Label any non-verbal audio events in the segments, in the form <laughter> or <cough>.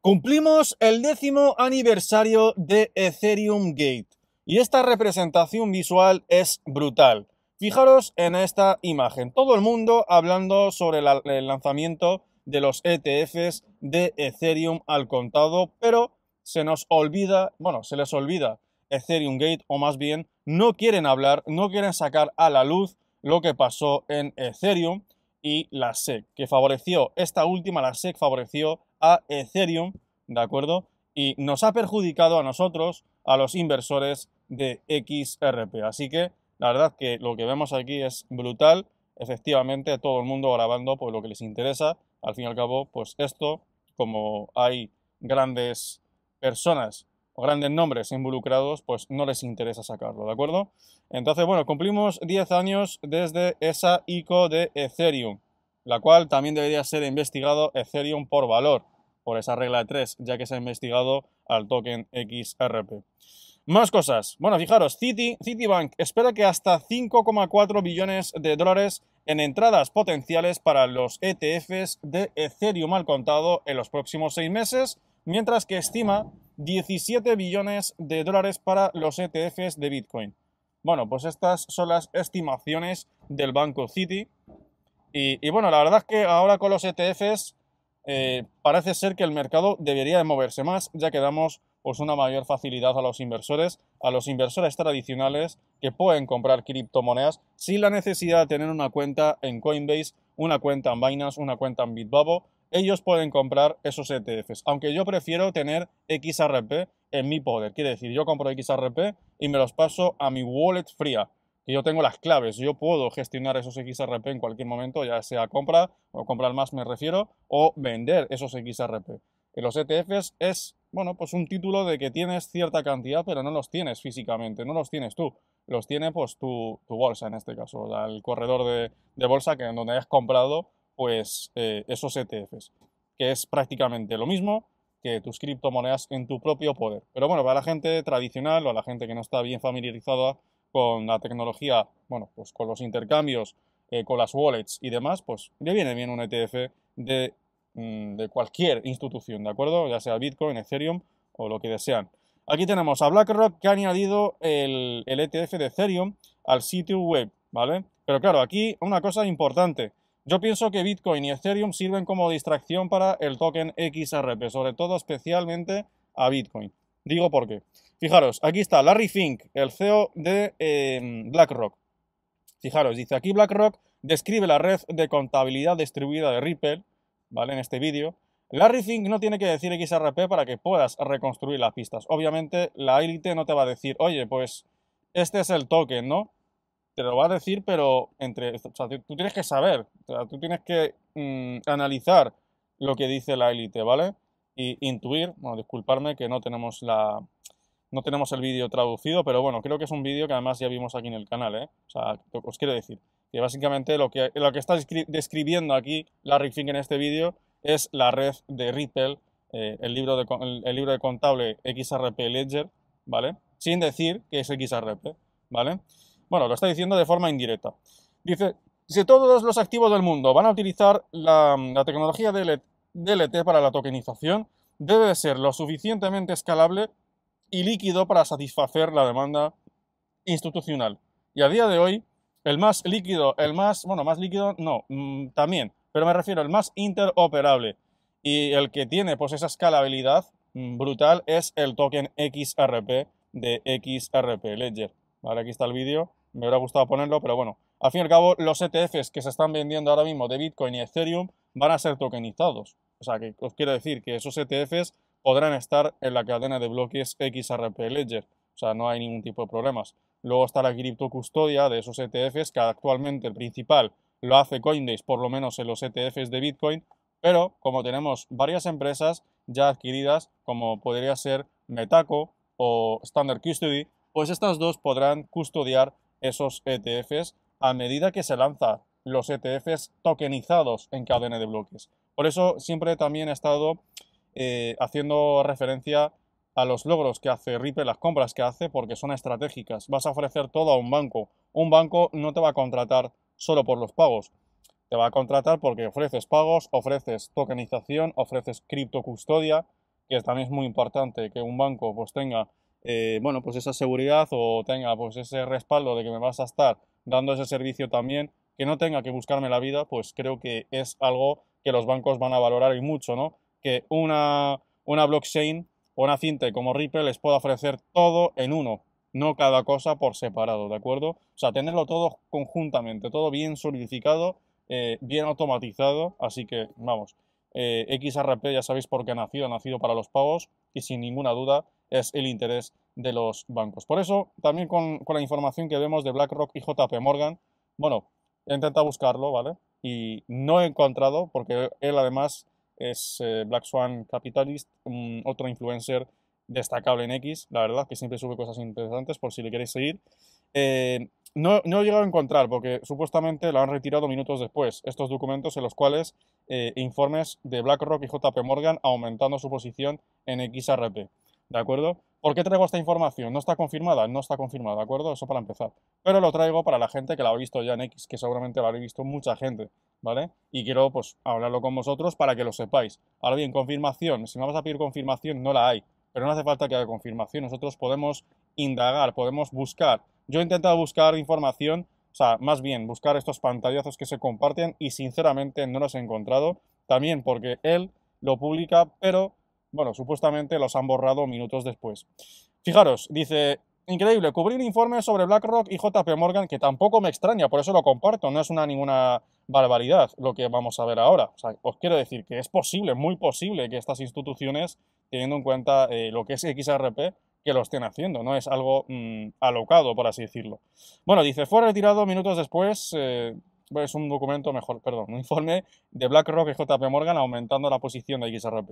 Cumplimos el décimo aniversario de Ethereum Gate y esta representación visual es brutal. Fijaros en esta imagen, todo el mundo hablando sobre el lanzamiento de los ETFs de Ethereum al contado, pero se nos olvida, bueno, se les olvida Ethereum Gate o más bien no quieren hablar, no quieren sacar a la luz lo que pasó en Ethereum y la SEC, que favoreció, esta última, la SEC favoreció a Ethereum, ¿de acuerdo? Y nos ha perjudicado a nosotros, a los inversores de XRP. Así que la verdad que lo que vemos aquí es brutal. Efectivamente, todo el mundo grabando por lo que les interesa. Al fin y al cabo, pues esto, como hay grandes personas o grandes nombres involucrados, pues no les interesa sacarlo, ¿de acuerdo? Entonces, bueno, cumplimos 10 años desde esa ICO de Ethereum, la cual también debería ser investigado Ethereum por valor por esa regla 3, ya que se ha investigado al token XRP. Más cosas. Bueno, fijaros, Citi, Citibank espera que hasta 5,4 billones de dólares en entradas potenciales para los ETFs de Ethereum Mal contado en los próximos seis meses, mientras que estima 17 billones de dólares para los ETFs de Bitcoin. Bueno, pues estas son las estimaciones del banco Citi. Y, y bueno, la verdad es que ahora con los ETFs eh, parece ser que el mercado debería de moverse más, ya que damos pues, una mayor facilidad a los inversores, a los inversores tradicionales que pueden comprar criptomonedas sin la necesidad de tener una cuenta en Coinbase, una cuenta en Binance, una cuenta en Bitbabo. Ellos pueden comprar esos ETFs, aunque yo prefiero tener XRP en mi poder. Quiere decir, yo compro XRP y me los paso a mi wallet fría y yo tengo las claves. Yo puedo gestionar esos XRP en cualquier momento, ya sea compra o comprar más me refiero, o vender esos XRP. Que los ETFs es, bueno, pues un título de que tienes cierta cantidad, pero no los tienes físicamente, no los tienes tú. Los tiene pues tu, bolsa en este caso, el corredor de, bolsa que en donde has comprado pues eh, esos ETFs, que es prácticamente lo mismo, que tus criptomonedas en tu propio poder. Pero bueno, para la gente tradicional o a la gente que no está bien familiarizada con la tecnología, bueno, pues con los intercambios, eh, con las wallets y demás, pues le viene bien un ETF mm, de, cualquier institución, ¿de acuerdo? Ya sea Bitcoin, Ethereum o lo que desean. Aquí tenemos a BlackRock que ha añadido el, el ETF de Ethereum al sitio web, ¿vale? Pero claro, aquí una cosa importante. Yo pienso que Bitcoin y Ethereum sirven como distracción para el token XRP, sobre todo especialmente a Bitcoin. Digo por qué. Fijaros, aquí está Larry Fink, el CEO de em, BlackRock. Fijaros, dice aquí BlackRock describe la red de contabilidad distribuida de Ripple, ¿vale? En este vídeo. Larry Fink no tiene que decir XRP para que puedas reconstruir las pistas. Obviamente, la élite no te va a decir, oye, pues este es el token, ¿no? Te lo va a decir, pero entre, o tú tienes que saber, tú tienes que mm, analizar lo que dice la élite, ¿vale? intuir, bueno, disculparme que no tenemos la, no tenemos el vídeo traducido, pero bueno, creo que es un vídeo que además ya vimos aquí en el canal, ¿eh? O sea, os quiero decir que básicamente lo que, lo que está describiendo aquí Larry Fink en este vídeo es la red de Ripple, eh, el, libro de, el, libro de contable XRP Ledger, ¿vale? Sin decir que es XRP, ¿vale? Bueno, lo está diciendo de forma indirecta. Dice, si todos los activos del mundo van a utilizar la tecnología de LED DLT para la tokenización debe ser lo suficientemente escalable y líquido para satisfacer la demanda institucional. Y a día de hoy, el más líquido, el más, bueno, más líquido no, mm, también, pero me refiero al más interoperable y el que tiene pues esa escalabilidad mm, brutal es el token XRP de XRP Ledger. Vale, aquí está el vídeo, me hubiera gustado ponerlo, pero bueno, al fin y al cabo los ETFs que se están vendiendo ahora mismo de Bitcoin y Ethereum van a ser tokenizados. O sea, que os quiero decir que esos ETFs podrán estar en la cadena de bloques XRP Ledger. O sea, no hay ningún tipo de problemas. Luego está la criptocustodia de esos ETFs, que actualmente el principal lo hace Coinbase, por lo menos en los ETFs de Bitcoin, pero como tenemos varias empresas ya adquiridas, como podría ser Metaco o Standard Custody, pues estas dos podrán custodiar esos ETFs a medida que se lanza los ETFs tokenizados en cadena de bloques. Por eso siempre también he estado eh, haciendo referencia a los logros que hace Ripple, las compras que hace, porque son estratégicas. Vas a ofrecer todo a un banco. Un banco no te va a contratar solo por los pagos. Te va a contratar porque ofreces pagos, ofreces tokenización, ofreces cripto custodia que también es muy importante que un banco pues tenga eh, bueno, pues esa seguridad o tenga pues ese respaldo de que me vas a estar dando ese servicio también que no tenga que buscarme la vida, pues creo que es algo que los bancos van a valorar y mucho, ¿no? Que una, una blockchain o una cinta como Ripple les pueda ofrecer todo en uno, no cada cosa por separado, ¿de acuerdo? O sea, tenerlo todo conjuntamente, todo bien solidificado, eh, bien automatizado, así que vamos. Eh, XRP ya sabéis por qué ha nacido, ha nacido para los pagos y sin ninguna duda es el interés de los bancos. Por eso, también con, con la información que vemos de BlackRock y JP Morgan, bueno, He intentado buscarlo, ¿vale? Y no he encontrado, porque él además es eh, Black Swan Capitalist, otro influencer destacable en X, la verdad, que siempre sube cosas interesantes por si le queréis seguir. Eh, no, he llegado a encontrar, porque supuestamente lo han retirado minutos después, estos documentos en los cuales eh, informes de BlackRock y JP Morgan aumentando su posición en XRP. ¿De acuerdo? ¿Por qué traigo esta información? ¿No está confirmada? No está confirmada, ¿de acuerdo? Eso para empezar. Pero lo traigo para la gente que la ha visto ya en X, que seguramente la habré visto mucha gente, ¿vale? Y quiero, pues, hablarlo con vosotros para que lo sepáis. Ahora bien, confirmación. Si me vas a pedir confirmación, no la hay. Pero no hace falta que haya confirmación. Nosotros podemos indagar, podemos buscar. Yo he intentado buscar información, o sea, más bien, buscar estos pantallazos que se comparten y, sinceramente, no los he encontrado. También porque él lo publica, pero bueno, supuestamente los han borrado minutos después. Fijaros, dice, increíble, cubrir informes sobre BlackRock y JP Morgan que tampoco me extraña, por eso lo comparto, no es una ninguna barbaridad lo que vamos a ver ahora. O sea, os quiero decir que es posible, muy posible que estas instituciones, teniendo en cuenta eh, lo que es XRP, que lo estén haciendo, no es algo mm, alocado, por así decirlo. Bueno, dice, fue retirado minutos después, eh, es un documento mejor, perdón, un informe de BlackRock y JP Morgan aumentando la posición de XRP,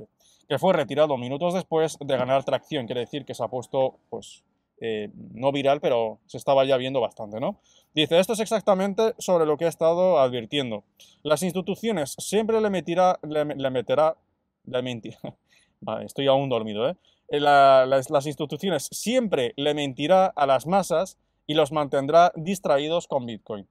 que fue retirado minutos después de ganar tracción, quiere decir que se ha puesto, pues, eh, no viral, pero se estaba ya viendo bastante, ¿no? Dice, esto es exactamente sobre lo que ha estado advirtiendo. Las instituciones siempre le, metirá, le, meterá, le mentirá, <laughs> estoy aún dormido, ¿eh? eh las, las instituciones siempre le mentirá a las masas y los mantendrá distraídos con Bitcoin.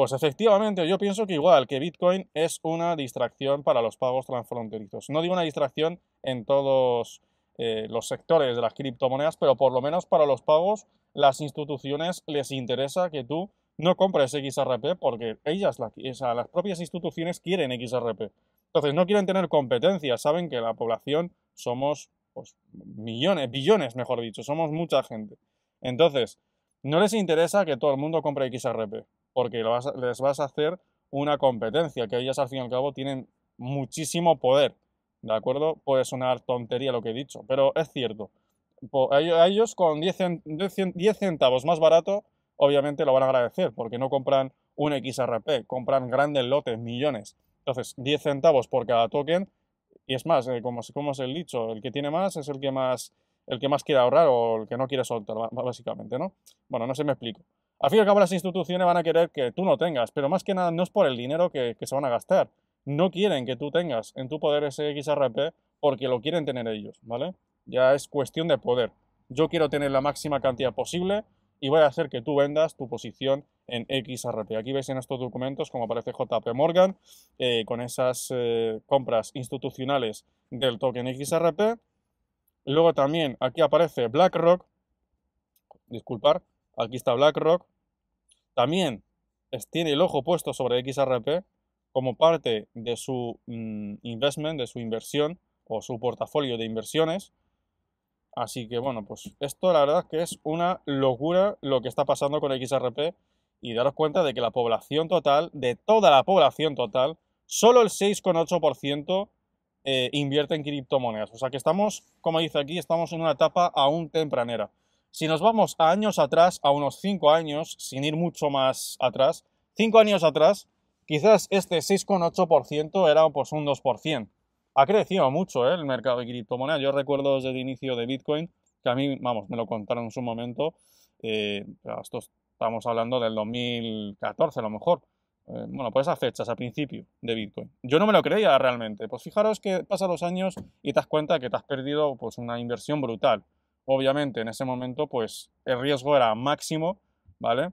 Pues efectivamente, yo pienso que igual, que Bitcoin es una distracción para los pagos transfronterizos. No digo una distracción en todos eh, los sectores de las criptomonedas, pero por lo menos para los pagos, las instituciones les interesa que tú no compres XRP porque ellas, las propias instituciones quieren XRP. Entonces no quieren tener competencia, saben que la población somos pues, millones, billones mejor dicho, somos mucha gente. Entonces, no les interesa que todo el mundo compre XRP porque les vas a hacer una competencia, que ellas al fin y al cabo tienen muchísimo poder. ¿De acuerdo? Puede sonar tontería lo que he dicho, pero es cierto. A ellos con 10 centavos más barato, obviamente lo van a agradecer, porque no compran un XRP, compran grandes lotes, millones. Entonces, 10 centavos por cada token, y es más, eh, como, como he dicho, el que tiene más es el que más, el que más quiere ahorrar o el que no quiere soltar, básicamente, ¿no? Bueno, no se me explico. Al fin y al cabo las instituciones van a querer que tú no tengas, pero más que nada no es por el dinero que, se van a gastar. No quieren que tú tengas en tu poder ese XRP porque lo quieren tener ellos, ¿vale? Ya es cuestión de poder. Yo quiero tener la máxima cantidad posible y voy a hacer que tú vendas tu posición en XRP. Aquí veis en estos documentos como aparece JP Morgan eh, con esas eh, compras institucionales del token XRP. Luego también aquí aparece BlackRock, disculpar, Aquí está BlackRock. También tiene el ojo puesto sobre XRP como parte de su mm, investment, de su inversión o su portafolio de inversiones. Así que bueno, pues esto la verdad que es una locura lo que está pasando con XRP y daros cuenta de que la población total, de toda la población total, solo el 6,8% eh, invierte en criptomonedas. O sea que estamos, como dice aquí, estamos en una etapa aún tempranera. Si nos vamos a años atrás, a unos 5 años, sin ir mucho más atrás, 5 años atrás, quizás este 6,8% era pues un 2%. Ha crecido mucho ¿eh? el mercado de criptomonedas. Yo recuerdo desde el inicio de Bitcoin, que a mí, vamos, me lo contaron en su momento, eh, estamos hablando del 2014 a lo mejor, eh, bueno, por pues esas fechas, a principio de Bitcoin. Yo no me lo creía realmente. Pues fijaros que pasan los años y te das cuenta que te has perdido pues una inversión brutal obviamente en ese momento pues el riesgo era máximo, ¿vale?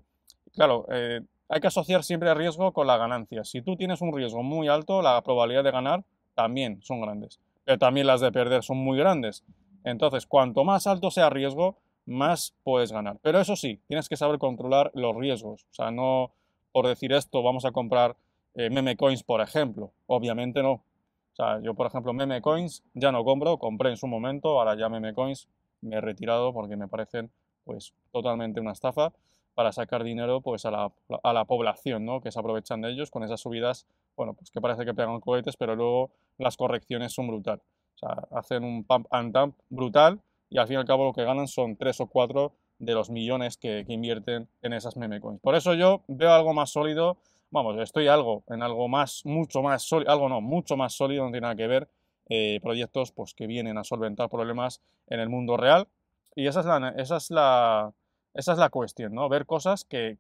Claro, eh, hay que asociar siempre el riesgo con la ganancia. Si tú tienes un riesgo muy alto, la probabilidad de ganar también son grandes, pero también las de perder son muy grandes. Entonces, cuanto más alto sea el riesgo, más puedes ganar. Pero eso sí, tienes que saber controlar los riesgos. O sea, no por decir esto vamos a comprar eh, meme coins, por ejemplo. Obviamente no. O sea, yo, por ejemplo, meme coins ya no compro, compré en su momento, ahora ya meme coins me he retirado porque me parecen pues totalmente una estafa para sacar dinero pues a la, a la población, ¿no? Que se aprovechan de ellos con esas subidas, bueno, pues que parece que pegan cohetes, pero luego las correcciones son brutales. O sea, hacen un pump and dump brutal y al fin y al cabo lo que ganan son tres o cuatro de los millones que, que invierten en esas meme Por eso yo veo algo más sólido, vamos, estoy algo en algo más, mucho más sólido, algo no, mucho más sólido, no tiene nada que ver eh, proyectos pues, que vienen a solventar problemas en el mundo real. Y esa es la, esa es la, esa es la cuestión, ¿no? Ver cosas que,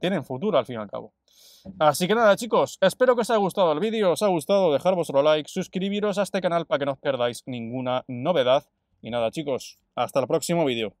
tienen futuro al fin y al cabo. Así que nada chicos, espero que os haya gustado el vídeo, os ha gustado, dejar vuestro like, suscribiros a este canal para que no os perdáis ninguna novedad. Y nada chicos, hasta el próximo vídeo.